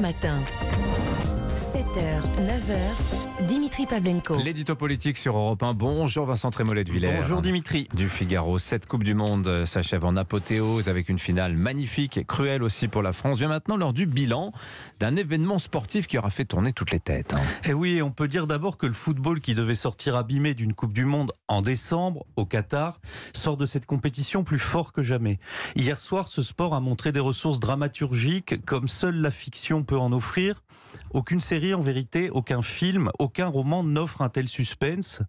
Matin. 7h, 9h, Dimitri Pavlenko. L'édito politique sur Europe 1. Bonjour Vincent Trémollet de Villers. Bonjour Dimitri. Du Figaro. Cette Coupe du Monde s'achève en apothéose avec une finale magnifique et cruelle aussi pour la France. Vient maintenant lors du bilan d'un événement sportif qui aura fait tourner toutes les têtes. Hein. Eh Et oui, on peut dire d'abord que le football qui devait sortir abîmé d'une Coupe du Monde en décembre au Qatar sort de cette compétition plus fort que jamais. Hier soir, ce sport a montré des ressources dramaturgiques comme seule la fiction peut en offrir. Aucune série, en vérité, aucun film, aucun roman n'offre un tel suspense.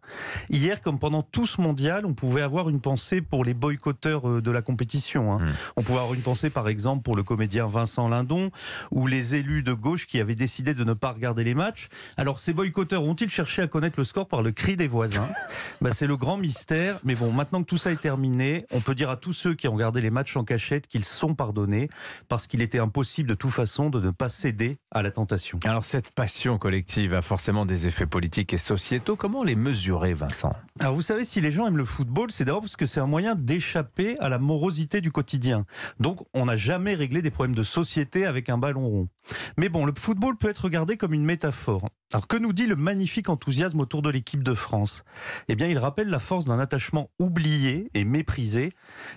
Hier, comme pendant tout ce mondial, on pouvait avoir une pensée pour les boycotteurs euh, de la compétition. Hein. Hmm. On pouvait avoir une pensée, par exemple, pour le comédien Vincent Lindon ou les élus de gauche qui avaient décidé de ne pas regarder les matchs. Alors, ces boycotteurs ont-ils cherché à connaître le score par le cri des voisins ben, C'est le grand mystère. Mais bon, maintenant que tout ça est terminé, on peut dire à tous ceux qui ont regardé les matchs en cachette qu'ils sont pardonnés parce qu'il était impossible de toute façon de ne pas céder à la alors cette passion collective a forcément des effets politiques et sociétaux. Comment les mesurer, Vincent Alors vous savez, si les gens aiment le football, c'est d'abord parce que c'est un moyen d'échapper à la morosité du quotidien. Donc on n'a jamais réglé des problèmes de société avec un ballon rond. Mais bon, le football peut être regardé comme une métaphore. Alors que nous dit le magnifique enthousiasme autour de l'équipe de France Eh bien, il rappelle la force d'un attachement oublié et méprisé,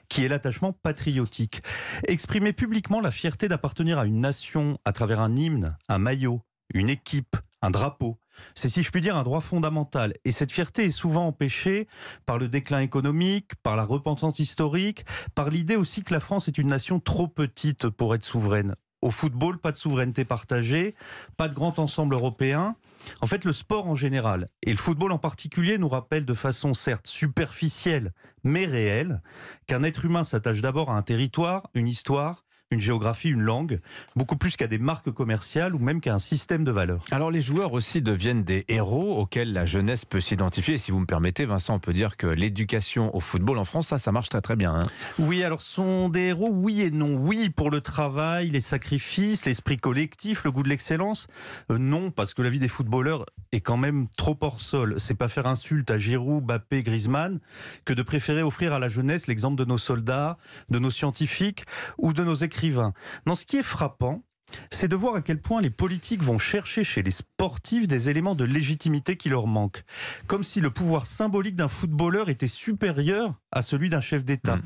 qui est l'attachement patriotique. Exprimer publiquement la fierté d'appartenir à une nation à travers un hymne, un maillot, une équipe, un drapeau. C'est, si je puis dire, un droit fondamental. Et cette fierté est souvent empêchée par le déclin économique, par la repentance historique, par l'idée aussi que la France est une nation trop petite pour être souveraine au football, pas de souveraineté partagée, pas de grand ensemble européen. En fait, le sport en général, et le football en particulier, nous rappelle de façon certes superficielle, mais réelle, qu'un être humain s'attache d'abord à un territoire, une histoire, une géographie, une langue, beaucoup plus qu'à des marques commerciales ou même qu'à un système de valeurs. Alors les joueurs aussi deviennent des héros auxquels la jeunesse peut s'identifier. si vous me permettez, Vincent, on peut dire que l'éducation au football en France, ça, ça marche très très bien. Hein. oui, alors sont des héros, oui et non. Oui pour le travail, les sacrifices, l'esprit collectif, le goût de l'excellence. Euh, non, parce que la vie des footballeurs est quand même trop hors sol. C'est pas faire insulte à Giroud, Bappé, Griezmann que de préférer offrir à la jeunesse l'exemple de nos soldats, de nos scientifiques ou de nos écrivains. Dans ce qui est frappant, c'est de voir à quel point les politiques vont chercher chez les sportifs des éléments de légitimité qui leur manquent. Comme si le pouvoir symbolique d'un footballeur était supérieur à celui d'un chef d'État. Hmm.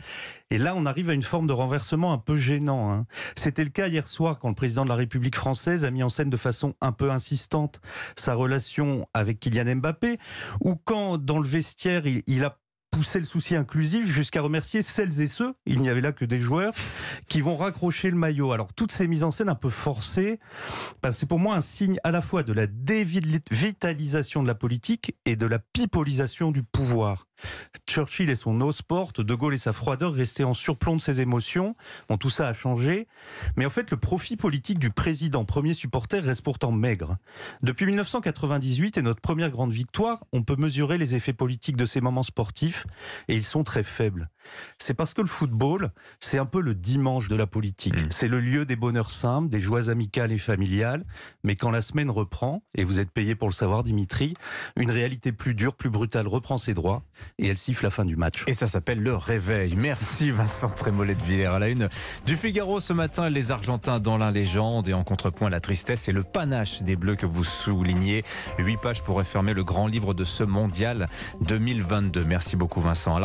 Et là, on arrive à une forme de renversement un peu gênant. Hein. C'était le cas hier soir quand le président de la République française a mis en scène de façon un peu insistante sa relation avec Kylian Mbappé, ou quand dans le vestiaire, il a pousser le souci inclusif jusqu'à remercier celles et ceux, il n'y avait là que des joueurs, qui vont raccrocher le maillot. Alors toutes ces mises en scène un peu forcées, ben, c'est pour moi un signe à la fois de la dévitalisation de la politique et de la pipolisation du pouvoir. Churchill et son os porte, De Gaulle et sa froideur restaient en surplomb de ses émotions. Bon, tout ça a changé. Mais en fait, le profit politique du président, premier supporter, reste pourtant maigre. Depuis 1998 et notre première grande victoire, on peut mesurer les effets politiques de ces moments sportifs et ils sont très faibles c'est parce que le football, c'est un peu le dimanche de la politique. Mm. C'est le lieu des bonheurs simples, des joies amicales et familiales. Mais quand la semaine reprend, et vous êtes payé pour le savoir, Dimitri, une réalité plus dure, plus brutale reprend ses droits et elle siffle la fin du match. Et ça s'appelle le réveil. Merci Vincent Trémollet de Villers. À la une du Figaro ce matin, les Argentins dans la légende et en contrepoint la tristesse et le panache des Bleus que vous soulignez. Huit pages pour refermer le grand livre de ce mondial 2022. Merci beaucoup Vincent. Alors,